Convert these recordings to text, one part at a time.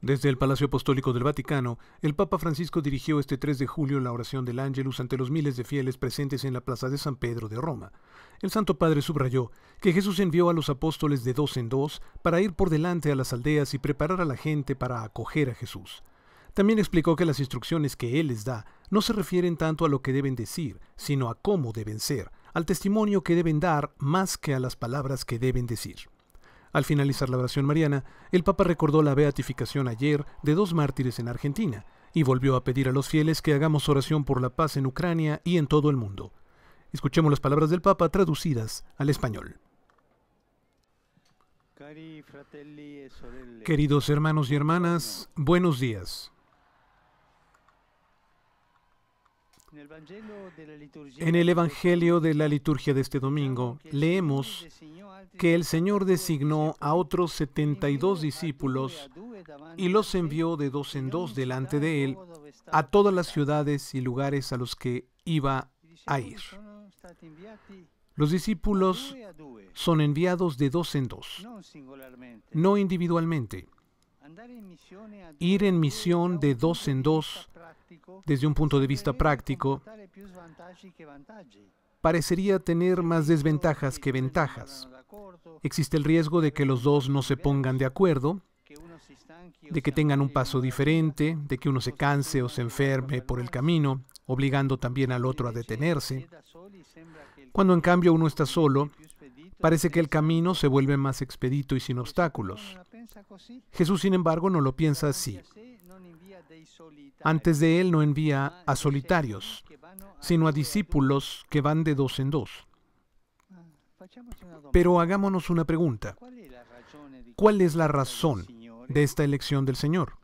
Desde el Palacio Apostólico del Vaticano, el Papa Francisco dirigió este 3 de julio la oración del Ángelus ante los miles de fieles presentes en la Plaza de San Pedro de Roma. El Santo Padre subrayó que Jesús envió a los apóstoles de dos en dos para ir por delante a las aldeas y preparar a la gente para acoger a Jesús. También explicó que las instrucciones que Él les da no se refieren tanto a lo que deben decir, sino a cómo deben ser, al testimonio que deben dar más que a las palabras que deben decir. Al finalizar la oración mariana, el Papa recordó la beatificación ayer de dos mártires en Argentina y volvió a pedir a los fieles que hagamos oración por la paz en Ucrania y en todo el mundo. Escuchemos las palabras del Papa traducidas al español. E Queridos hermanos y hermanas, buenos días. En el Evangelio de la liturgia de este domingo leemos que el Señor designó a otros 72 discípulos y los envió de dos en dos delante de Él a todas las ciudades y lugares a los que iba a ir. Los discípulos son enviados de dos en dos, no individualmente ir en misión de dos en dos desde un punto de vista práctico parecería tener más desventajas que ventajas. Existe el riesgo de que los dos no se pongan de acuerdo, de que tengan un paso diferente, de que uno se canse o se enferme por el camino, obligando también al otro a detenerse. Cuando en cambio uno está solo, parece que el camino se vuelve más expedito y sin obstáculos. Jesús, sin embargo, no lo piensa así. Antes de él no envía a solitarios, sino a discípulos que van de dos en dos. Ah, Pero hagámonos una pregunta. ¿Cuál es la razón de esta elección del Señor?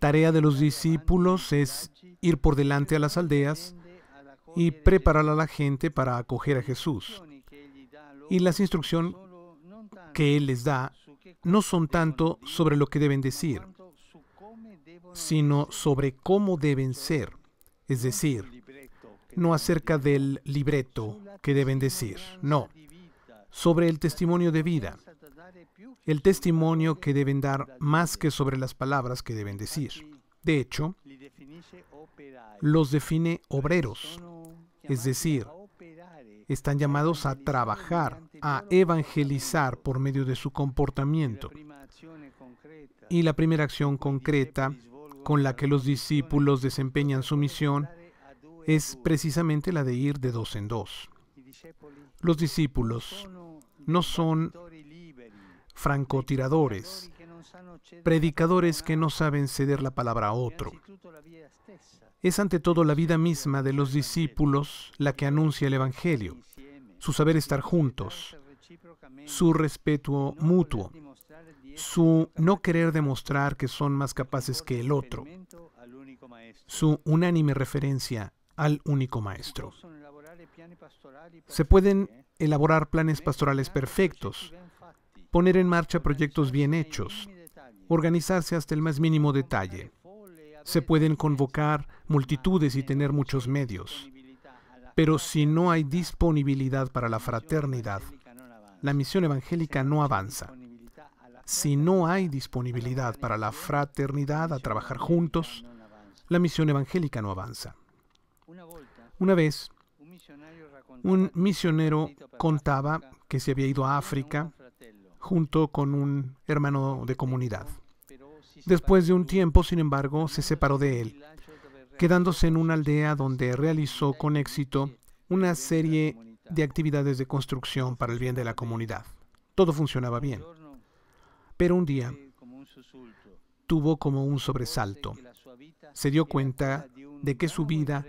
Tarea de los discípulos es ir por delante a las aldeas y preparar a la gente para acoger a Jesús. Y las instrucción que Él les da no son tanto sobre lo que deben decir, sino sobre cómo deben ser, es decir, no acerca del libreto que deben decir, no, sobre el testimonio de vida, el testimonio que deben dar más que sobre las palabras que deben decir. De hecho, los define obreros, es decir, están llamados a trabajar, a evangelizar por medio de su comportamiento. Y la primera acción concreta con la que los discípulos desempeñan su misión es precisamente la de ir de dos en dos. Los discípulos no son francotiradores, predicadores que no saben ceder la palabra a otro. Es ante todo la vida misma de los discípulos la que anuncia el Evangelio, su saber estar juntos, su respeto mutuo, su no querer demostrar que son más capaces que el otro, su unánime referencia al único maestro. Se pueden elaborar planes pastorales perfectos, poner en marcha proyectos bien hechos, organizarse hasta el más mínimo detalle. Se pueden convocar multitudes y tener muchos medios, pero si no hay disponibilidad para la fraternidad, la misión evangélica no avanza. Si no hay disponibilidad para la fraternidad a trabajar juntos, la misión evangélica no avanza. Una vez, un misionero contaba que se había ido a África junto con un hermano de comunidad. Después de un tiempo, sin embargo, se separó de él, quedándose en una aldea donde realizó con éxito una serie de actividades de construcción para el bien de la comunidad. Todo funcionaba bien. Pero un día tuvo como un sobresalto. Se dio cuenta de que su vida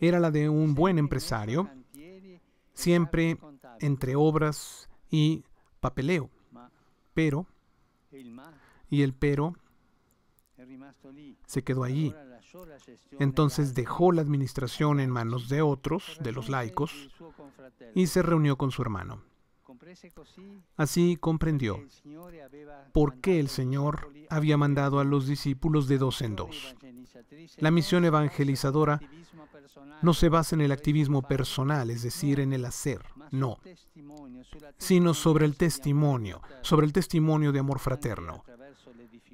era la de un buen empresario, siempre entre obras y papeleo pero, y el pero se quedó allí. Entonces dejó la administración en manos de otros, de los laicos, y se reunió con su hermano. Así comprendió por qué el Señor había mandado a los discípulos de dos en dos. La misión evangelizadora no se basa en el activismo personal, es decir, en el hacer no, sino sobre el testimonio, sobre el testimonio de amor fraterno,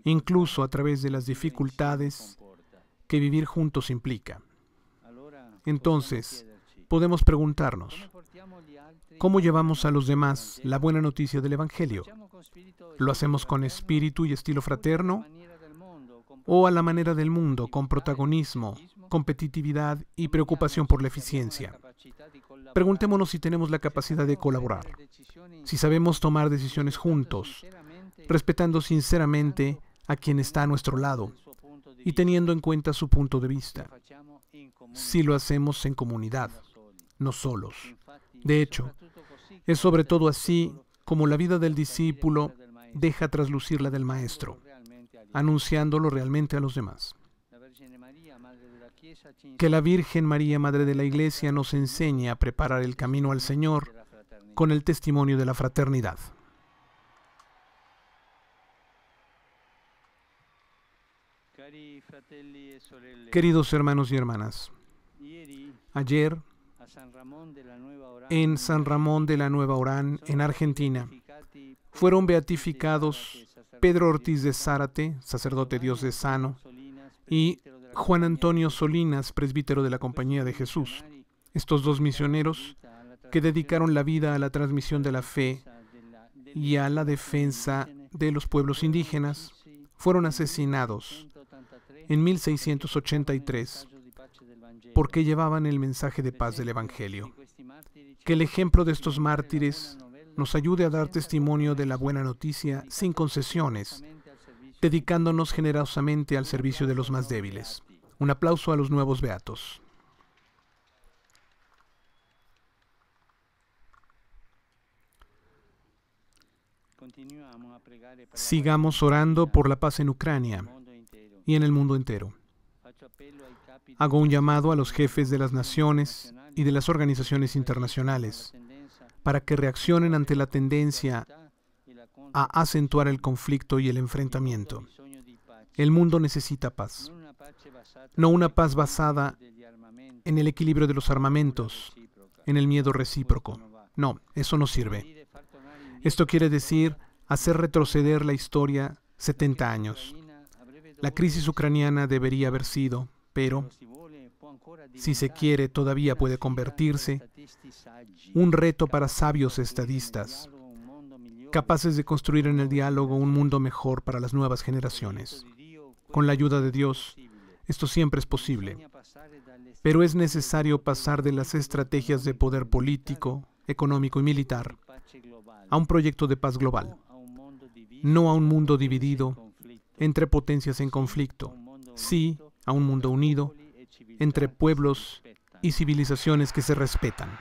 incluso a través de las dificultades que vivir juntos implica. Entonces, podemos preguntarnos, ¿cómo llevamos a los demás la buena noticia del Evangelio? ¿Lo hacemos con espíritu y estilo fraterno o a la manera del mundo, con protagonismo, competitividad y preocupación por la eficiencia. Preguntémonos si tenemos la capacidad de colaborar, si sabemos tomar decisiones juntos, respetando sinceramente a quien está a nuestro lado y teniendo en cuenta su punto de vista, si lo hacemos en comunidad, no solos. De hecho, es sobre todo así como la vida del discípulo deja traslucir la del maestro anunciándolo realmente a los demás. Que la Virgen María, Madre de la Iglesia, nos enseñe a preparar el camino al Señor con el testimonio de la fraternidad. E Queridos hermanos y hermanas, ayer en San Ramón de la Nueva Orán, en Argentina, fueron beatificados Pedro Ortiz de Zárate, sacerdote Dios de Sano, y Juan Antonio Solinas, presbítero de la Compañía de Jesús. Estos dos misioneros que dedicaron la vida a la transmisión de la fe y a la defensa de los pueblos indígenas fueron asesinados en 1683 porque llevaban el mensaje de paz del Evangelio. Que el ejemplo de estos mártires nos ayude a dar testimonio de la buena noticia sin concesiones, dedicándonos generosamente al servicio de los más débiles. Un aplauso a los nuevos beatos. Sigamos orando por la paz en Ucrania y en el mundo entero. Hago un llamado a los jefes de las naciones y de las organizaciones internacionales para que reaccionen ante la tendencia a acentuar el conflicto y el enfrentamiento. El mundo necesita paz, no una paz basada en el equilibrio de los armamentos, en el miedo recíproco. No, eso no sirve. Esto quiere decir hacer retroceder la historia 70 años. La crisis ucraniana debería haber sido, pero si se quiere, todavía puede convertirse un reto para sabios estadistas, capaces de construir en el diálogo un mundo mejor para las nuevas generaciones. Con la ayuda de Dios, esto siempre es posible, pero es necesario pasar de las estrategias de poder político, económico y militar a un proyecto de paz global, no a un mundo dividido entre potencias en conflicto, sí a un mundo unido entre pueblos y civilizaciones que se respetan.